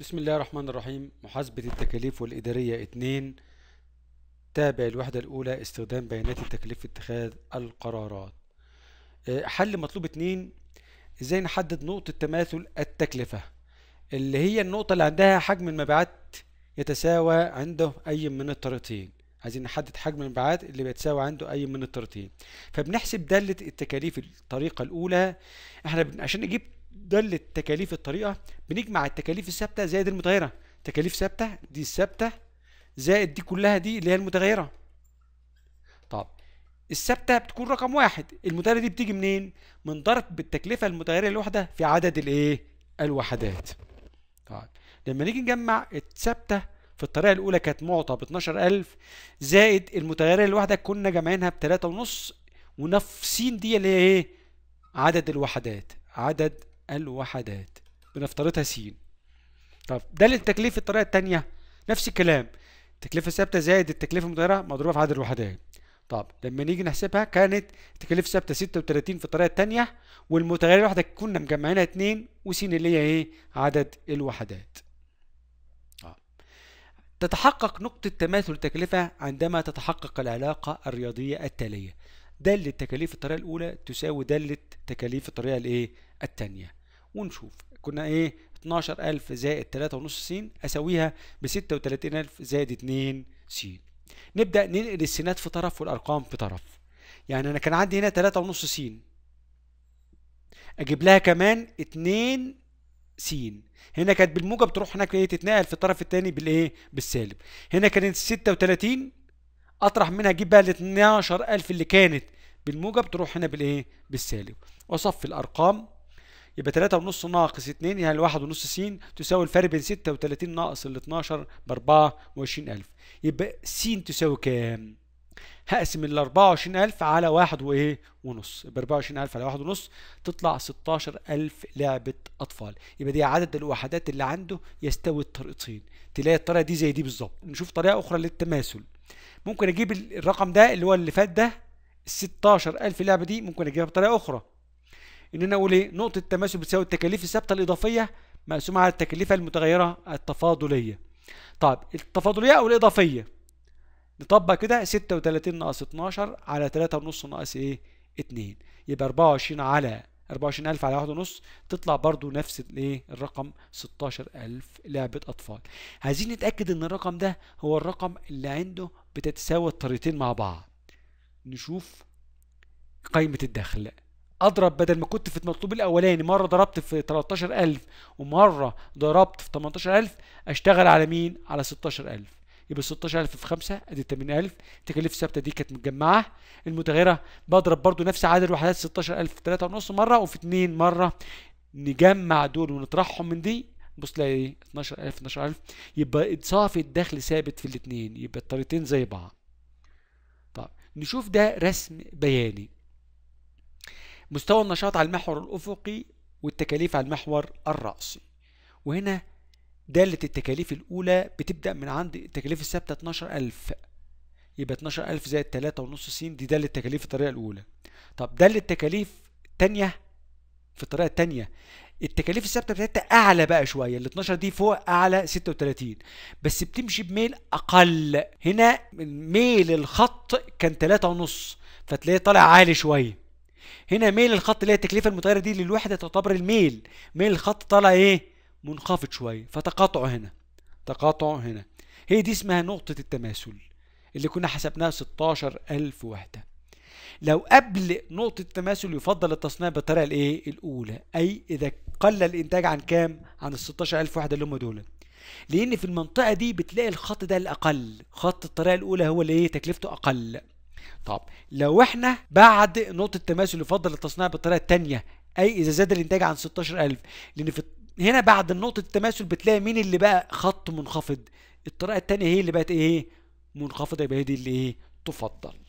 بسم الله الرحمن الرحيم محاسبة التكاليف والإدارية 2 تابع الوحدة الأولى استخدام بيانات التكاليف في اتخاذ القرارات آه، حل مطلوب 2 إزاي نحدد نقطة تماثل التكلفة اللي هي النقطة اللي عندها حجم المبيعات يتساوى عنده أي من الطريقتين عايزين نحدد حجم المبيعات اللي بيتساوى عنده أي من الطريقتين فبنحسب دالة التكاليف الطريقة الأولى احنا عشان نجيب دلت تكاليف الطريقه بنجمع التكاليف الثابته زائد المتغيره تكاليف ثابته دي الثابته زائد دي كلها دي اللي هي المتغيره طب الثابته بتكون رقم واحد المتغيره دي بتيجي منين من ضرب التكلفه المتغيره الواحده في عدد الايه الوحدات طب لما نيجي نجمع الثابته في الطريقه الاولى كانت معطى ب 12000 زائد المتغيره الواحده كنا جامعينها ب 3.5 ونفسين دي اللي هي ايه عدد الوحدات عدد الوحدات بنفترضها س طب ده للتكليف الطريقه الثانيه نفس الكلام التكلفه الثابته زائد التكلفه المتغيره مضروبه في عدد الوحدات طب لما نيجي نحسبها كانت التكلفه الثابته 36 في الطريقه الثانيه والمتغيره الواحده كنا مجمعينها 2 وس اللي هي ايه عدد الوحدات تتحقق نقطة تماثل التكلفة عندما تتحقق العلاقة الرياضية التالية دالة تكاليف الطريقة الأولى تساوي دالة تكاليف الطريقة الإيه؟ التانية ونشوف كنا إيه 12000 زائد 3.5 س أساويها ب 36000 زائد 2 س نبدأ ننقل السينات في طرف والأرقام في طرف يعني أنا كان عندي هنا 3.5 س أجيب لها كمان 2 س هنا كانت بالموجب تروح هناك ايه تتنقل في الطرف الثاني بالايه بالسالب هنا كانت 36 اطرح منها اجيب بقى ال 12000 اللي كانت بالموجب تروح هنا بالايه بالسالب واصفي الارقام يبقى 3 ونص ناقص 2 يعني 1 ونص س تساوي الفرق بين 36 ناقص ال 12 ب 24000 يبقى س تساوي كام؟ هقسم ال 24000 على 1 وايه ونص يبقى 24000 على 1 ونص تطلع 16000 لعبة أطفال يبقى دي عدد الوحدات اللي عنده يستوي الطريقتين تلاقي الطريقة دي زي دي بالظبط نشوف طريقة أخرى للتماثل ممكن اجيب الرقم ده اللي هو اللي فات ده ال 16000 لعبه دي ممكن اجيبها بطريقه اخرى ان انا اقول ايه نقطه التماثل بتساوي التكاليف الثابته الاضافيه مقسومه على التكلفه المتغيره التفاضليه طيب التفاضليه او الاضافيه نطبق كده 36 ناقص 12 على 3.5 ناقص ايه 2 يبقى 24 على 24000 على 1.5 تطلع برضو نفس الايه الرقم 16000 لعبة أطفال عايزين نتأكد إن الرقم ده هو الرقم اللي عنده بتتساوى الطريقتين مع بعض نشوف قائمة الدخل اضرب بدل ما كنت في المطلوب الاولاني مره ضربت في 13000 ومره ضربت في 18000 اشتغل على مين على 16000 يبقى 16000 في 5 ادي 8000 تكاليف ثابته دي كانت متجمعه المتغيره بضرب برده نفس عدد الوحدات 16000 في 3.5 مره وفي 2 مره نجمع دول ونطرحهم من دي بص تلاقي ايه 12000 12000 يبقى صافي الدخل ثابت في الاثنين يبقى الطريقتين زي بعض طب نشوف ده رسم بياني مستوى النشاط على المحور الافقي والتكاليف على المحور الرأسي وهنا دالة التكاليف الأولى بتبدأ من عند التكاليف الثابتة 12000 يبقى 12000 زائد 3 ونص س دي دالة في الطريقة الأولى طب دالة التكاليف تانية في الطريقة التانية التكاليف الثابتة بتاعتها أعلى بقى شوية ال 12 دي فوق أعلى 36 بس بتمشي بميل أقل هنا ميل الخط كان 3 ونص فتلاقيه طالع عالي شوية هنا ميل الخط اللي هي التكلفة المتغيرة دي للوحدة تعتبر الميل ميل الخط طالع إيه منخفض شوية فتقاطع هنا تقاطع هنا هي دي اسمها نقطة التماثل اللي كنا حسبناها 16000 وحدة لو قبل نقطة التماثل يفضل التصنيع بالطريقة الايه الأولى أي إذا قل الإنتاج عن كام عن ال 16000 وحدة اللي هم دول لأن في المنطقة دي بتلاقي الخط ده الأقل خط الطريقة الأولى هو اللي ايه تكلفته أقل طب لو احنا بعد نقطة التماثل يفضل التصنيع بالطريقة التانية أي إذا زاد الإنتاج عن 16000 لأن في هنا بعد نقطه التماثل بتلاقي مين اللي بقى خط منخفض الطريقه التانية هي اللي بقت ايه منخفضه يبقى هي دي اللي ايه تفضل